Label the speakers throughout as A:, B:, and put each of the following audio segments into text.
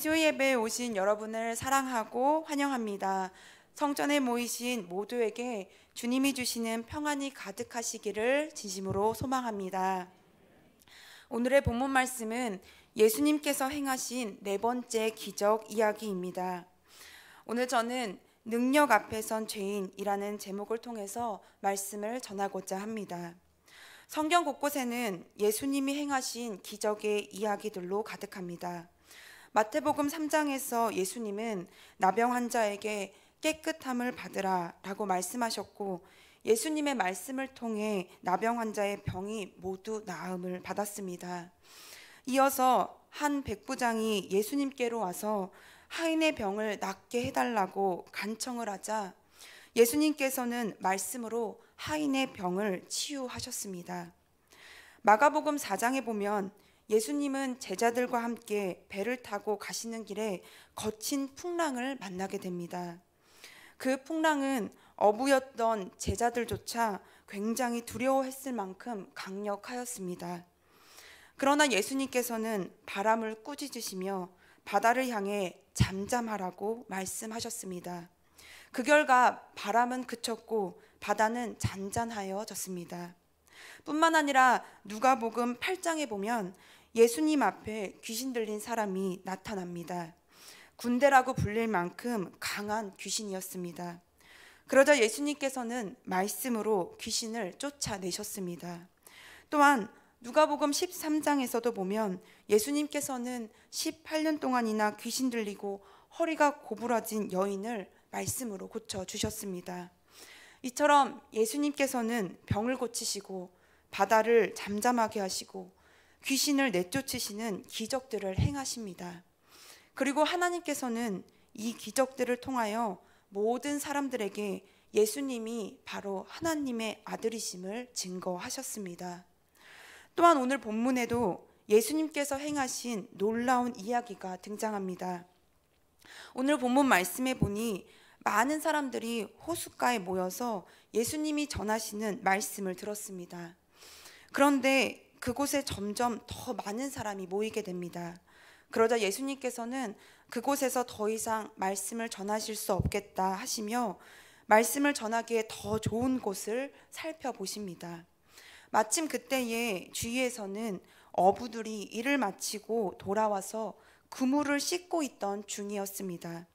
A: 수요 예배에 오신 여러분을 사랑하고 환영합니다. 성전에 모이신 모두에게 주님이 주시는 평안이 가득하시기를 진심으로 소망합니다. 오늘의 본문 말씀은 예수님께서 행하신 네 번째 기적 이야기입니다. 오늘 저는 능력 앞에 선 죄인이라는 제목을 통해서 말씀을 전하고자 합니다. 성경 곳곳에는 예수님이 행하신 기적의 이야기들로 가득합니다. 마태복음 3장에서 예수님은 나병 환자에게 깨끗함을 받으라 라고 말씀하셨고 예수님의 말씀을 통해 나병 환자의 병이 모두 나음을 받았습니다. 이어서 한 백부장이 예수님께로 와서 하인의 병을 낫게 해달라고 간청을 하자 예수님께서는 말씀으로 하인의 병을 치유하셨습니다. 마가복음 4장에 보면 예수님은 제자들과 함께 배를 타고 가시는 길에 거친 풍랑을 만나게 됩니다. 그 풍랑은 어부였던 제자들조차 굉장히 두려워했을 만큼 강력하였습니다. 그러나 예수님께서는 바람을 꾸짖으시며 바다를 향해 잠잠하라고 말씀하셨습니다. 그 결과 바람은 그쳤고 바다는 잔잔하여졌습니다. 뿐만 아니라 누가복음 8장에 보면 예수님 앞에 귀신 들린 사람이 나타납니다. 군대라고 불릴 만큼 강한 귀신이었습니다. 그러자 예수님께서는 말씀으로 귀신을 쫓아내셨습니다. 또한 누가복음 13장에서도 보면 예수님께서는 18년 동안이나 귀신 들리고 허리가 고부라진 여인을 말씀으로 고쳐 주셨습니다. 이처럼 예수님께서는 병을 고치시고 바다를 잠잠하게 하시고 귀신을 내쫓으시는 기적들을 행하십니다. 그리고 하나님께서는 이 기적들을 통하여 모든 사람들에게 예수님이 바로 하나님의 아들이심을 증거하셨습니다. 또한 오늘 본문에도 예수님께서 행하신 놀라운 이야기가 등장합니다. 오늘 본문 말씀에 보니 많은 사람들이 호숫가에 모여서 예수님이 전하시는 말씀을 들었습니다. 그런데 그곳에 점점 더 많은 사람이 모이게 됩니다. 그러자 예수님께서는 그곳에서 더 이상 말씀을 전하실 수 없겠다 하시며 말씀을 전하기에 더 좋은 곳을 살펴보십니다. 마침 그때에 주위에서는 어부들이 일을 마치고 돌아와서 그물을 씻고 있던 중이었습니다.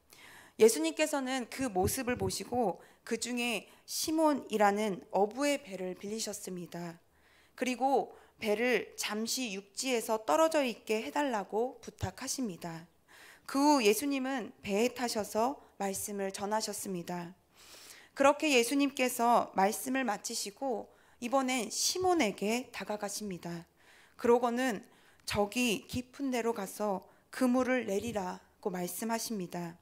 A: 예수님께서는 그 모습을 보시고 그 중에 시몬이라는 어부의 배를 빌리셨습니다. 그리고 배를 잠시 육지에서 떨어져 있게 해달라고 부탁하십니다. 그 후 예수님은 배에 타셔서 말씀을 전하셨습니다. 그렇게 예수님께서 말씀을 마치시고 이번엔 시몬에게 다가가십니다. 그러고는 저기 깊은 데로 가서 그물을 내리라고 말씀하십니다.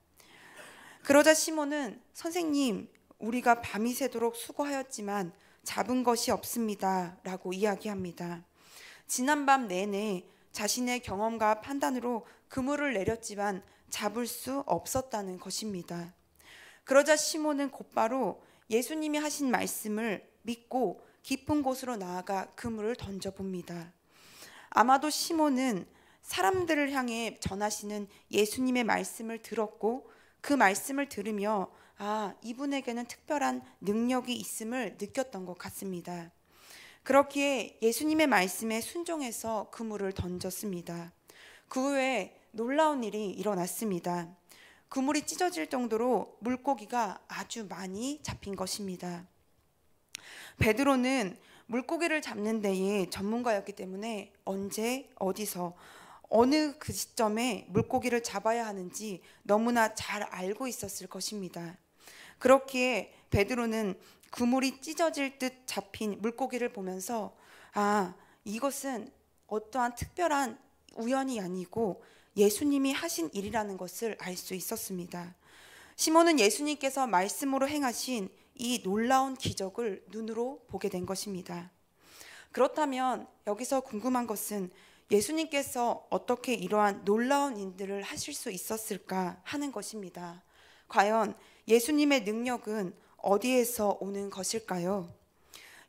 A: 그러자 시몬은 선생님, 우리가 밤이 새도록 수고하였지만 잡은 것이 없습니다. 라고 이야기합니다. 지난밤 내내 자신의 경험과 판단으로 그물을 내렸지만 잡을 수 없었다는 것입니다. 그러자 시몬은 곧바로 예수님이 하신 말씀을 믿고 깊은 곳으로 나아가 그물을 던져봅니다. 아마도 시몬은 사람들을 향해 전하시는 예수님의 말씀을 들었고 그 말씀을 들으며 아, 이분에게는 특별한 능력이 있음을 느꼈던 것 같습니다. 그렇기에 예수님의 말씀에 순종해서 그물을 던졌습니다. 그 후에 놀라운 일이 일어났습니다. 그물이 찢어질 정도로 물고기가 아주 많이 잡힌 것입니다. 베드로는 물고기를 잡는 데에 전문가였기 때문에 언제 어디서 어느 그 시점에 물고기를 잡아야 하는지 너무나 잘 알고 있었을 것입니다. 그렇기에 베드로는 그물이 찢어질 듯 잡힌 물고기를 보면서 아 이것은 어떠한 특별한 우연이 아니고 예수님이 하신 일이라는 것을 알 수 있었습니다. 시몬은 예수님께서 말씀으로 행하신 이 놀라운 기적을 눈으로 보게 된 것입니다. 그렇다면 여기서 궁금한 것은 예수님께서 어떻게 이러한 놀라운 일들을 하실 수 있었을까 하는 것입니다. 과연 예수님의 능력은 어디에서 오는 것일까요?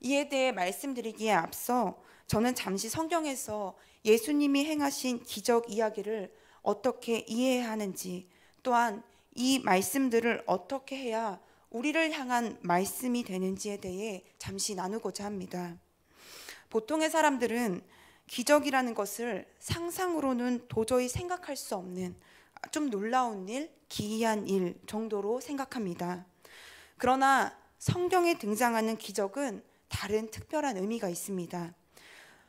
A: 이에 대해 말씀드리기에 앞서 저는 잠시 성경에서 예수님이 행하신 기적 이야기를 어떻게 이해해야 하는지 또한 이 말씀들을 어떻게 해야 우리를 향한 말씀이 되는지에 대해 잠시 나누고자 합니다. 보통의 사람들은 기적이라는 것을 상상으로는 도저히 생각할 수 없는 좀 놀라운 일, 기이한 일 정도로 생각합니다. 그러나 성경에 등장하는 기적은 다른 특별한 의미가 있습니다.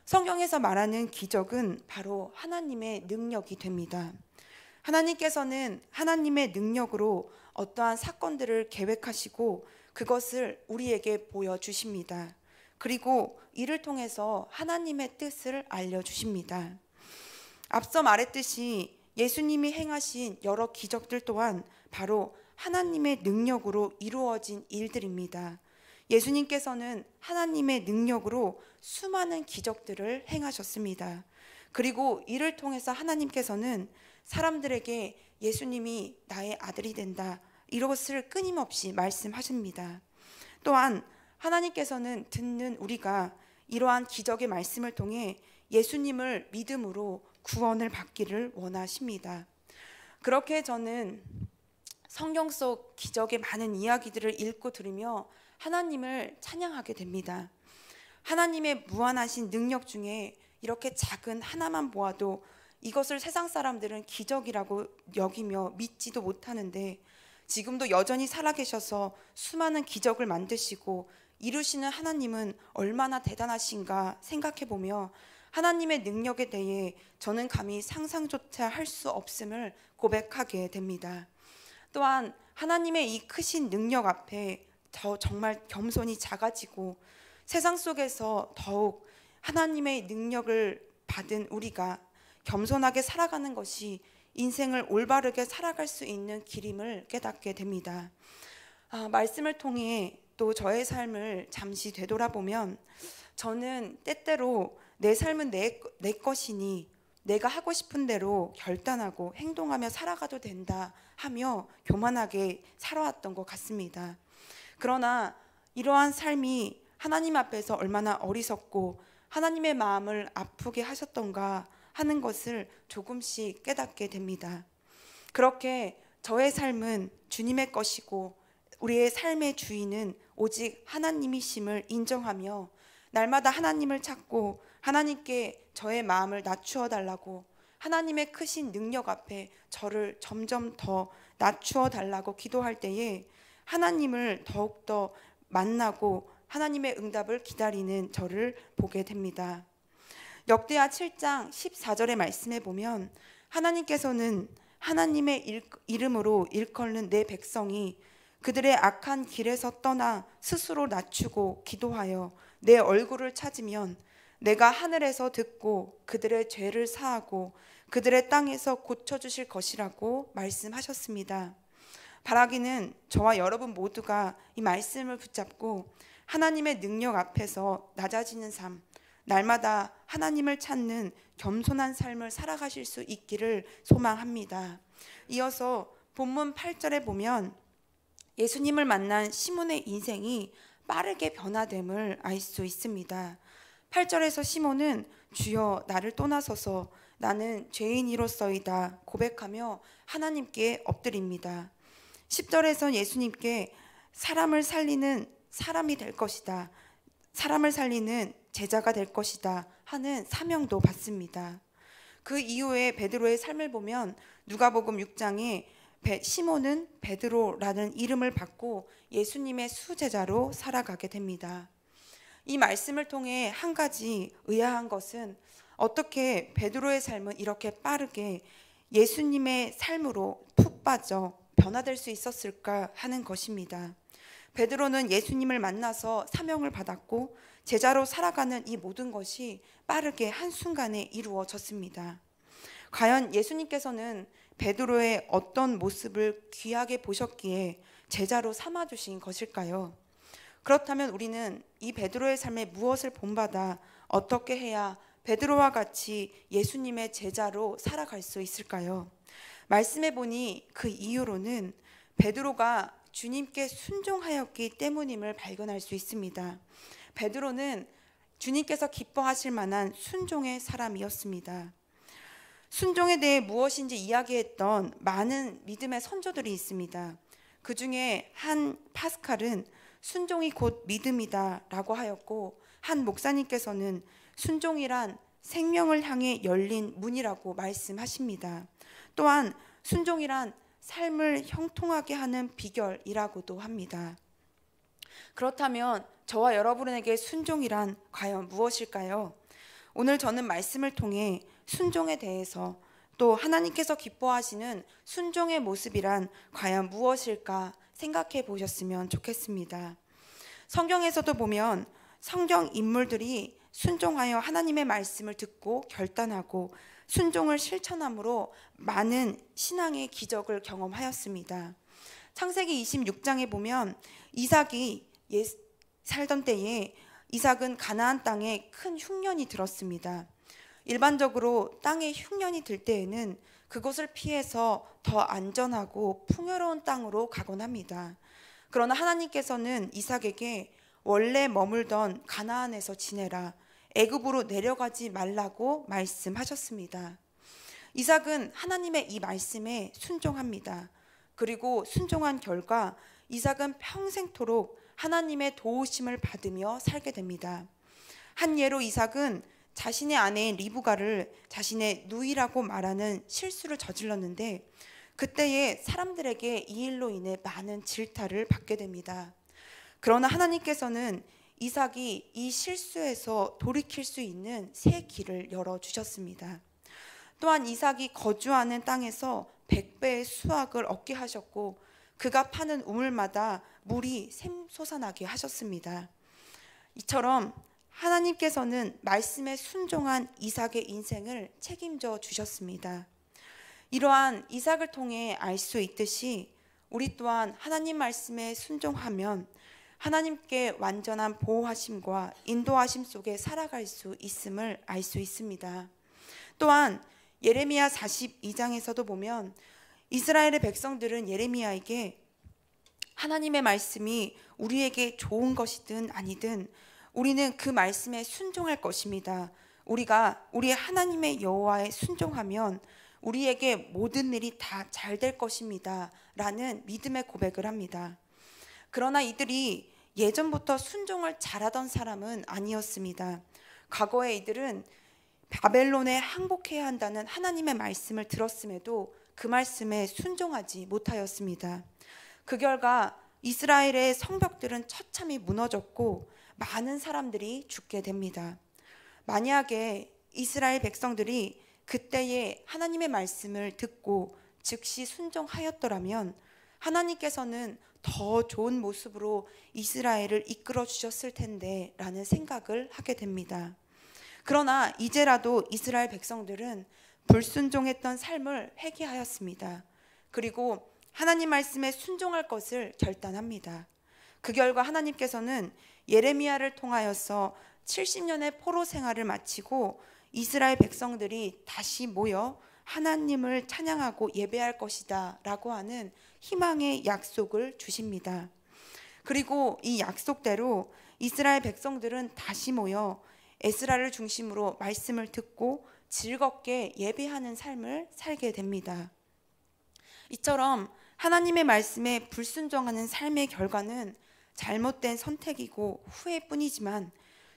A: 성경에서 말하는 기적은 바로 하나님의 능력이 됩니다. 하나님께서는 하나님의 능력으로 어떠한 사건들을 계획하시고 그것을 우리에게 보여주십니다. 그리고 이를 통해서 하나님의 뜻을 알려주십니다. 앞서 말했듯이 예수님이 행하신 여러 기적들 또한 바로 하나님의 능력으로 이루어진 일들입니다. 예수님께서는 하나님의 능력으로 수많은 기적들을 행하셨습니다. 그리고 이를 통해서 하나님께서는 사람들에게 예수님이 나의 아들이 된다. 이것을 끊임없이 말씀하십니다. 또한 하나님께서는 듣는 우리가 이러한 기적의 말씀을 통해 예수님을 믿음으로 구원을 받기를 원하십니다. 그렇게 저는 성경 속 기적의 많은 이야기들을 읽고 들으며 하나님을 찬양하게 됩니다. 하나님의 무한하신 능력 중에 이렇게 작은 하나만 보아도 이것을 세상 사람들은 기적이라고 여기며 믿지도 못하는데 지금도 여전히 살아계셔서 수많은 기적을 만드시고 이루시는 하나님은 얼마나 대단하신가 생각해 보며 하나님의 능력에 대해 저는 감히 상상조차 할 수 없음을 고백하게 됩니다. 또한 하나님의 이 크신 능력 앞에 더 정말 겸손히 작아지고 세상 속에서 더욱 하나님의 능력을 받은 우리가 겸손하게 살아가는 것이 인생을 올바르게 살아갈 수 있는 길임을 깨닫게 됩니다. 아, 말씀을 통해 또 저의 삶을 잠시 되돌아보면 저는 때때로 내 삶은 내, 내 것이니 내가 하고 싶은 대로 결단하고 행동하며 살아가도 된다 하며 교만하게 살아왔던 것 같습니다. 그러나 이러한 삶이 하나님 앞에서 얼마나 어리석고 하나님의 마음을 아프게 하셨던가 하는 것을 조금씩 깨닫게 됩니다. 그렇게 저의 삶은 주님의 것이고 우리의 삶의 주인은 오직 하나님이심을 인정하며 날마다 하나님을 찾고 하나님께 저의 마음을 낮추어 달라고 하나님의 크신 능력 앞에 저를 점점 더 낮추어 달라고 기도할 때에 하나님을 더욱더 만나고 하나님의 응답을 기다리는 저를 보게 됩니다. 역대하 7장 14절의 말씀에 보면 하나님께서는 하나님의 일, 이름으로 일컬는 내 백성이 그들의 악한 길에서 떠나 스스로 낮추고 기도하여 내 얼굴을 찾으면 내가 하늘에서 듣고 그들의 죄를 사하고 그들의 땅에서 고쳐주실 것이라고 말씀하셨습니다. 바라기는 저와 여러분 모두가 이 말씀을 붙잡고 하나님의 능력 앞에서 낮아지는 삶, 날마다 하나님을 찾는 겸손한 삶을 살아가실 수 있기를 소망합니다. 이어서 본문 8절에 보면 예수님을 만난 시몬의 인생이 빠르게 변화됨을 알 수 있습니다. 8절에서 시몬은 주여 나를 떠나서서 나는 죄인이로서이다 고백하며 하나님께 엎드립니다. 10절에서 예수님께 사람을 살리는 사람이 될 것이다. 사람을 살리는 제자가 될 것이다 하는 사명도 받습니다. 그 이후에 베드로의 삶을 보면 누가복음 6장에 시몬은 베드로라는 이름을 받고 예수님의 수제자로 살아가게 됩니다. 이 말씀을 통해 한 가지 의아한 것은 어떻게 베드로의 삶은 이렇게 빠르게 예수님의 삶으로 푹 빠져 변화될 수 있었을까 하는 것입니다. 베드로는 예수님을 만나서 사명을 받았고 제자로 살아가는 이 모든 것이 빠르게 한순간에 이루어졌습니다. 과연 예수님께서는 베드로의 어떤 모습을 귀하게 보셨기에 제자로 삼아 주신 것일까요? 그렇다면 우리는 이 베드로의 삶에 무엇을 본받아 어떻게 해야 베드로와 같이 예수님의 제자로 살아갈 수 있을까요? 말씀해 보니 그 이유로는 베드로가 주님께 순종하였기 때문임을 발견할 수 있습니다. 베드로는 주님께서 기뻐하실 만한 순종의 사람이었습니다. 순종에 대해 무엇인지 이야기했던 많은 믿음의 선조들이 있습니다. 그 중에 한 파스칼은 순종이 곧 믿음이다라고 하였고 한 목사님께서는 순종이란 생명을 향해 열린 문이라고 말씀하십니다. 또한 순종이란 삶을 형통하게 하는 비결이라고도 합니다. 그렇다면 저와 여러분에게 순종이란 과연 무엇일까요? 오늘 저는 말씀을 통해 순종에 대해서 또 하나님께서 기뻐하시는 순종의 모습이란 과연 무엇일까 생각해 보셨으면 좋겠습니다. 성경에서도 보면 성경 인물들이 순종하여 하나님의 말씀을 듣고 결단하고 순종을 실천함으로 많은 신앙의 기적을 경험하였습니다. 창세기 26장에 보면 이삭이 살던 때에 이삭은 가나안 땅에 큰 흉년이 들었습니다. 일반적으로 땅에 흉년이 들 때에는 그곳을 피해서 더 안전하고 풍요로운 땅으로 가곤 합니다. 그러나 하나님께서는 이삭에게 원래 머물던 가나안에서 지내라 애굽으로 내려가지 말라고 말씀하셨습니다. 이삭은 하나님의 이 말씀에 순종합니다. 그리고 순종한 결과 이삭은 평생토록 하나님의 도우심을 받으며 살게 됩니다. 한 예로 이삭은 자신의 아내 인 리브가를 자신의 누이라고 말하는 실수를 저질렀는데 그때에 사람들에게 이 일로 인해 많은 질타를 받게 됩니다. 그러나 하나님께서는 이삭이 이 실수에서 돌이킬 수 있는 새 길을 열어 주셨습니다. 또한 이삭이 거주하는 땅에서 1배의 수확을 얻게 하셨고 그가 파는 우물마다 물이 샘솟아나게 하셨습니다. 이처럼 하나님께서는 말씀에 순종한 이삭의 인생을 책임져 주셨습니다. 이러한 이삭을 통해 알 수 있듯이 우리 또한 하나님 말씀에 순종하면 하나님께 완전한 보호하심과 인도하심 속에 살아갈 수 있음을 알 수 있습니다. 또한 예레미야 42장에서도 보면 이스라엘의 백성들은 예레미야에게 하나님의 말씀이 우리에게 좋은 것이든 아니든 우리는 그 말씀에 순종할 것입니다. 우리가 우리 하나님의 여호와에 순종하면 우리에게 모든 일이 다 잘 될 것입니다. 라는 믿음의 고백을 합니다. 그러나 이들이 예전부터 순종을 잘하던 사람은 아니었습니다. 과거에 이들은 바벨론에 항복해야 한다는 하나님의 말씀을 들었음에도 그 말씀에 순종하지 못하였습니다. 그 결과 이스라엘의 성벽들은 처참히 무너졌고 많은 사람들이 죽게 됩니다. 만약에 이스라엘 백성들이 그때에 하나님의 말씀을 듣고 즉시 순종하였더라면 하나님께서는 더 좋은 모습으로 이스라엘을 이끌어 주셨을 텐데 라는 생각을 하게 됩니다. 그러나 이제라도 이스라엘 백성들은 불순종했던 삶을 회개하였습니다. 그리고 하나님 말씀에 순종할 것을 결단합니다. 그 결과 하나님께서는 예레미야를 통하여서 70년의 포로 생활을 마치고 이스라엘 백성들이 다시 모여 하나님을 찬양하고 예배할 것이다 라고 하는 희망의 약속을 주십니다. 그리고 이 약속대로 이스라엘 백성들은 다시 모여 에스라를 중심으로 말씀을 듣고 즐겁게 예배하는 삶을 살게 됩니다. 이처럼 하나님의 말씀에 불순종하는 삶의 결과는 잘못된 선택이고 후회뿐이지만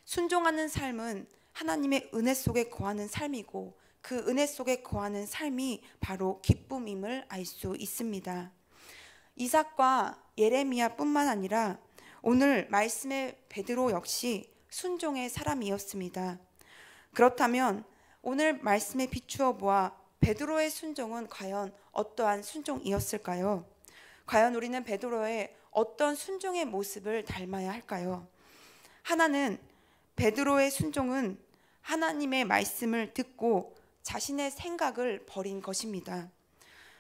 A: 순종하는 삶은 하나님의 은혜 속에 거하는 삶이고 그 은혜 속에 거하는 삶이 바로 기쁨임을 알 수 있습니다. 이삭과 예레미야뿐만 아니라 오늘 말씀의 베드로 역시 순종의 사람이었습니다. 그렇다면 오늘 말씀에 비추어 보아 베드로의 순종은 과연 어떠한 순종이었을까요? 과연 우리는 베드로의 어떤 순종의 모습을 닮아야 할까요? 하나는 베드로의 순종은 하나님의 말씀을 듣고 자신의 생각을 버린 것입니다.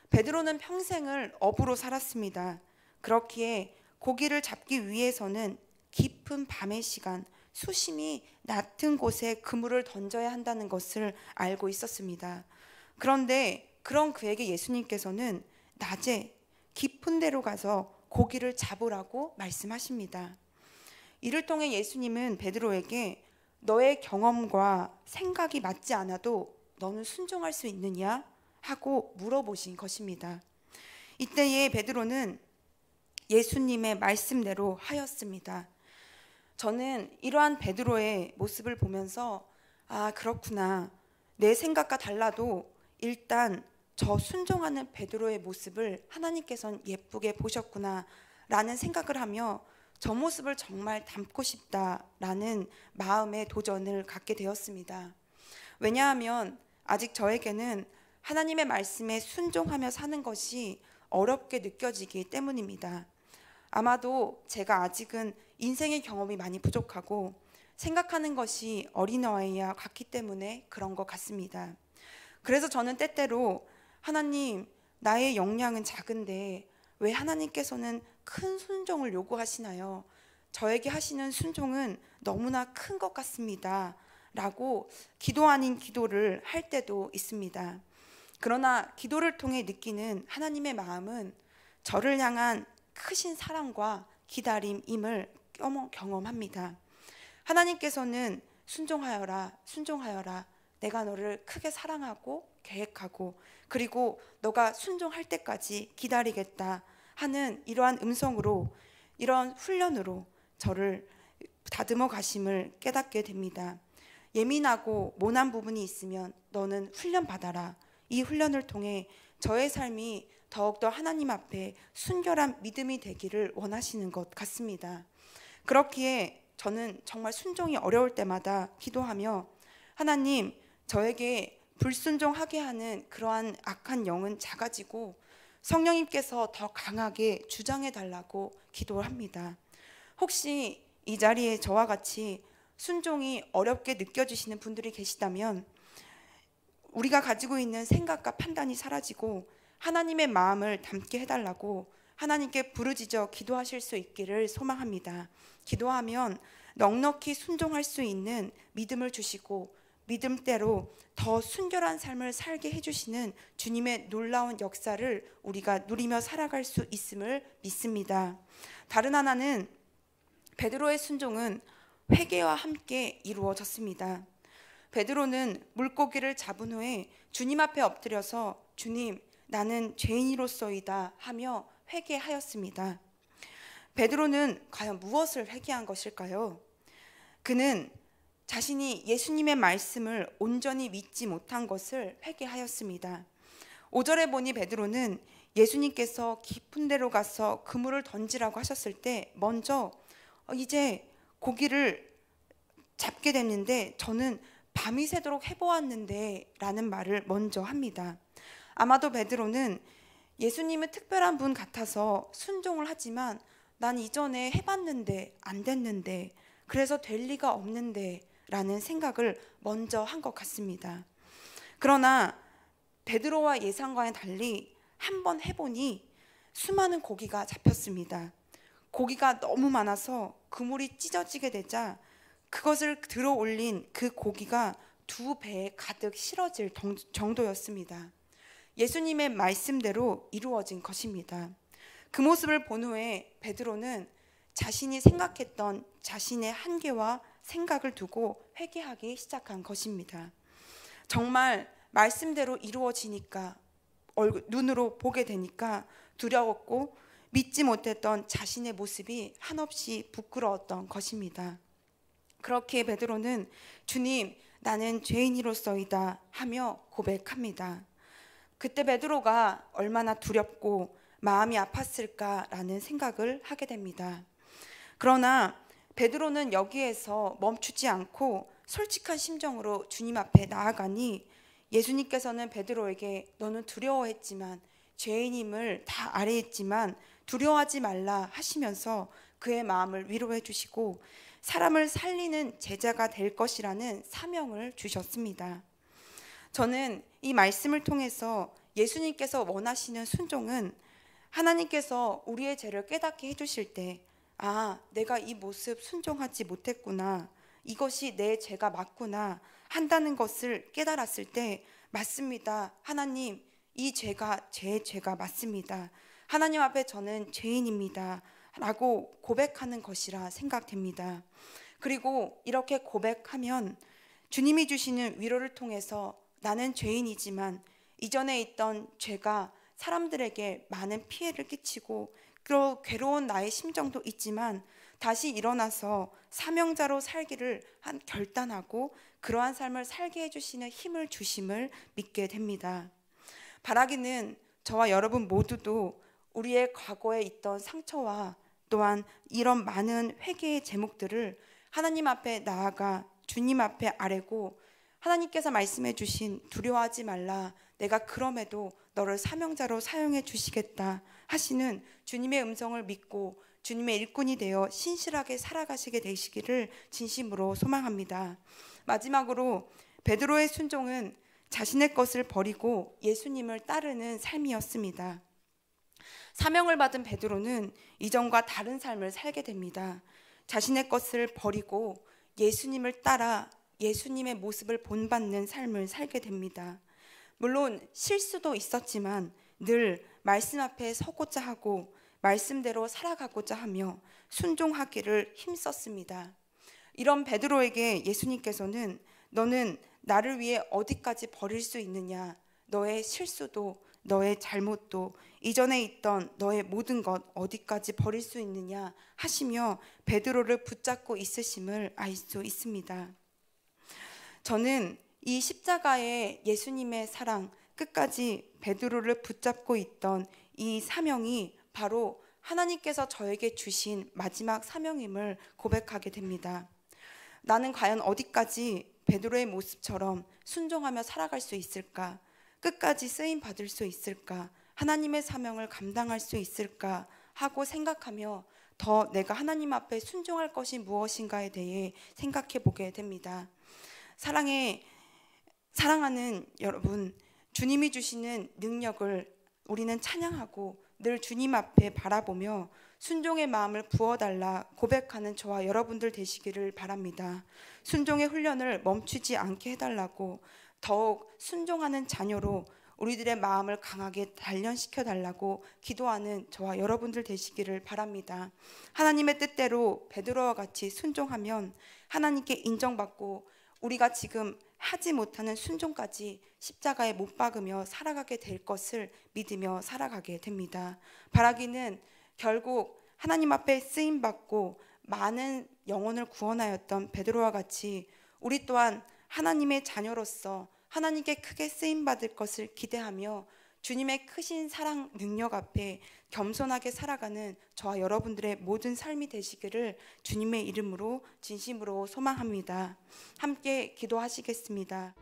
A: 베드로는 평생을 업으로 살았습니다. 그렇기에 고기를 잡기 위해서는 깊은 밤의 시간, 수심이 낮은 곳에 그물을 던져야 한다는 것을 알고 있었습니다. 그런데 그런 그에게 예수님께서는 낮에 깊은 데로 가서 고기를 잡으라고 말씀하십니다. 이를 통해 예수님은 베드로에게 너의 경험과 생각이 맞지 않아도 너는 순종할 수 있느냐 하고 물어보신 것입니다. 이때에 베드로는 예수님의 말씀대로 하였습니다. 저는 이러한 베드로의 모습을 보면서 아 그렇구나 내 생각과 달라도 일단 저 순종하는 베드로의 모습을 하나님께선 예쁘게 보셨구나라는 생각을 하며 저 모습을 정말 닮고 싶다라는 마음의 도전을 갖게 되었습니다. 왜냐하면 아직 저에게는 하나님의 말씀에 순종하며 사는 것이 어렵게 느껴지기 때문입니다. 아마도 제가 아직은 인생의 경험이 많이 부족하고 생각하는 것이 어린아이와 같기 때문에 그런 것 같습니다. 그래서 저는 때때로 하나님, 나의 역량은 작은데 왜 하나님께서는 큰 순종을 요구하시나요? 저에게 하시는 순종은 너무나 큰 것 같습니다. 라고 기도 아닌 기도를 할 때도 있습니다. 그러나 기도를 통해 느끼는 하나님의 마음은 저를 향한 크신 사랑과 기다림임을 경험합니다. 하나님께서는 순종하여라, 순종하여라. 내가 너를 크게 사랑하고 계획하고 그리고 너가 순종할 때까지 기다리겠다 하는 이러한 음성으로 이런 훈련으로 저를 다듬어 가심을 깨닫게 됩니다. 예민하고 모난 부분이 있으면 너는 훈련 받아라. 이 훈련을 통해 저의 삶이 더욱더 하나님 앞에 순결한 믿음이 되기를 원하시는 것 같습니다. 그렇기에 저는 정말 순종이 어려울 때마다 기도하며 하나님 저에게 불순종하게 하는 그러한 악한 영은 작아지고 성령님께서 더 강하게 주장해 달라고 기도합니다. 혹시 이 자리에 저와 같이 순종이 어렵게 느껴지시는 분들이 계시다면 우리가 가지고 있는 생각과 판단이 사라지고 하나님의 마음을 담게 해달라고 하나님께 부르짖어 기도하실 수 있기를 소망합니다. 기도하면 넉넉히 순종할 수 있는 믿음을 주시고 믿음대로 더 순결한 삶을 살게 해주시는 주님의 놀라운 역사를 우리가 누리며 살아갈 수 있음을 믿습니다. 다른 하나는 베드로의 순종은 회개와 함께 이루어졌습니다. 베드로는 물고기를 잡은 후에 주님 앞에 엎드려서 주님 나는 죄인으로서이다 하며 회개하였습니다. 베드로는 과연 무엇을 회개한 것일까요? 그는 자신이 예수님의 말씀을 온전히 믿지 못한 것을 회개하였습니다. 5절에 보니 베드로는 예수님께서 깊은 데로 가서 그물을 던지라고 하셨을 때 먼저 어, 이제 고기를 잡게 됐는데 저는 밤이 새도록 해보았는데 라는 말을 먼저 합니다. 아마도 베드로는 예수님은 특별한 분 같아서 순종을 하지만 난 이전에 해봤는데 안 됐는데 그래서 될 리가 없는데 라는 생각을 먼저 한 것 같습니다. 그러나 베드로와 예상과는 달리 한번 해보니 수많은 고기가 잡혔습니다. 고기가 너무 많아서 그물이 찢어지게 되자 그것을 들어 올린 그 고기가 두 배에 가득 실어질 정도였습니다. 예수님의 말씀대로 이루어진 것입니다. 그 모습을 본 후에 베드로는 자신이 생각했던 자신의 한계와 생각을 두고 회개하기 시작한 것입니다. 정말 말씀대로 이루어지니까 얼굴, 눈으로 보게 되니까 두려웠고 믿지 못했던 자신의 모습이 한없이 부끄러웠던 것입니다. 그렇게 베드로는 주님 나는 죄인이로서이다 하며 고백합니다. 그때 베드로가 얼마나 두렵고 마음이 아팠을까라는 생각을 하게 됩니다. 그러나 베드로는 여기에서 멈추지 않고 솔직한 심정으로 주님 앞에 나아가니 예수님께서는 베드로에게 너는 두려워했지만 죄인임을 다 아뢰했지만 두려워하지 말라 하시면서 그의 마음을 위로해 주시고 사람을 살리는 제자가 될 것이라는 사명을 주셨습니다. 저는 이 말씀을 통해서 예수님께서 원하시는 순종은 하나님께서 우리의 죄를 깨닫게 해주실 때 아, 내가 이 모습 순종하지 못했구나. 이것이 내 죄가 맞구나. 한다는 것을 깨달았을 때, 맞습니다. 하나님, 이 죄가 제 죄가 맞습니다. 하나님 앞에 저는 죄인입니다. 라고 고백하는 것이라 생각됩니다. 그리고 이렇게 고백하면 주님이 주시는 위로를 통해서 나는 죄인이지만 이전에 있던 죄가 사람들에게 많은 피해를 끼치고 그러 괴로운 나의 심정도 있지만 다시 일어나서 사명자로 살기를 한 결단하고 그러한 삶을 살게 해주시는 힘을 주심을 믿게 됩니다. 바라기는 저와 여러분 모두도 우리의 과거에 있던 상처와 또한 이런 많은 회개의 제목들을 하나님 앞에 나아가 주님 앞에 아뢰고 하나님께서 말씀해 주신 두려워하지 말라 내가 그럼에도 너를 사명자로 사용해 주시겠다 하시는 주님의 음성을 믿고 주님의 일꾼이 되어 신실하게 살아가시게 되시기를 진심으로 소망합니다. 마지막으로 베드로의 순종은 자신의 것을 버리고 예수님을 따르는 삶이었습니다. 사명을 받은 베드로는 이전과 다른 삶을 살게 됩니다. 자신의 것을 버리고 예수님을 따라 예수님의 모습을 본받는 삶을 살게 됩니다. 물론 실수도 있었지만 늘 말씀 앞에 서고자 하고 말씀대로 살아가고자 하며 순종하기를 힘썼습니다. 이런 베드로에게 예수님께서는 너는 나를 위해 어디까지 버릴 수 있느냐? 너의 실수도 너의 잘못도 이전에 있던 너의 모든 것 어디까지 버릴 수 있느냐 하시며 베드로를 붙잡고 있으심을 알 수 있습니다. 저는 이 십자가의 예수님의 사랑 끝까지 베드로를 붙잡고 있던 이 사명이 바로 하나님께서 저에게 주신 마지막 사명임을 고백하게 됩니다. 나는 과연 어디까지 베드로의 모습처럼 순종하며 살아갈 수 있을까? 끝까지 쓰임 받을 수 있을까? 하나님의 사명을 감당할 수 있을까? 하고 생각하며 더 내가 하나님 앞에 순종할 것이 무엇인가에 대해 생각해 보게 됩니다. 사랑해 사랑하는 여러분, 주님이 주시는 능력을 우리는 찬양하고 늘 주님 앞에 바라보며 순종의 마음을 부어달라 고백하는 저와 여러분들 되시기를 바랍니다. 순종의 훈련을 멈추지 않게 해달라고 더욱 순종하는 자녀로 우리들의 마음을 강하게 단련시켜 달라고 기도하는 저와 여러분들 되시기를 바랍니다. 하나님의 뜻대로 베드로와 같이 순종하면 하나님께 인정받고 우리가 지금 하지 못하는 순종까지 십자가에 못 박으며 살아가게 될 것을 믿으며 살아가게 됩니다. 바라기는 결국 하나님 앞에 쓰임 받고 많은 영혼을 구원하였던 베드로와 같이 우리 또한 하나님의 자녀로서 하나님께 크게 쓰임 받을 것을 기대하며 주님의 크신 사랑 능력 앞에 겸손하게 살아가는 저와 여러분들의 모든 삶이 되시기를 주님의 이름으로 진심으로 소망합니다. 함께 기도하시겠습니다.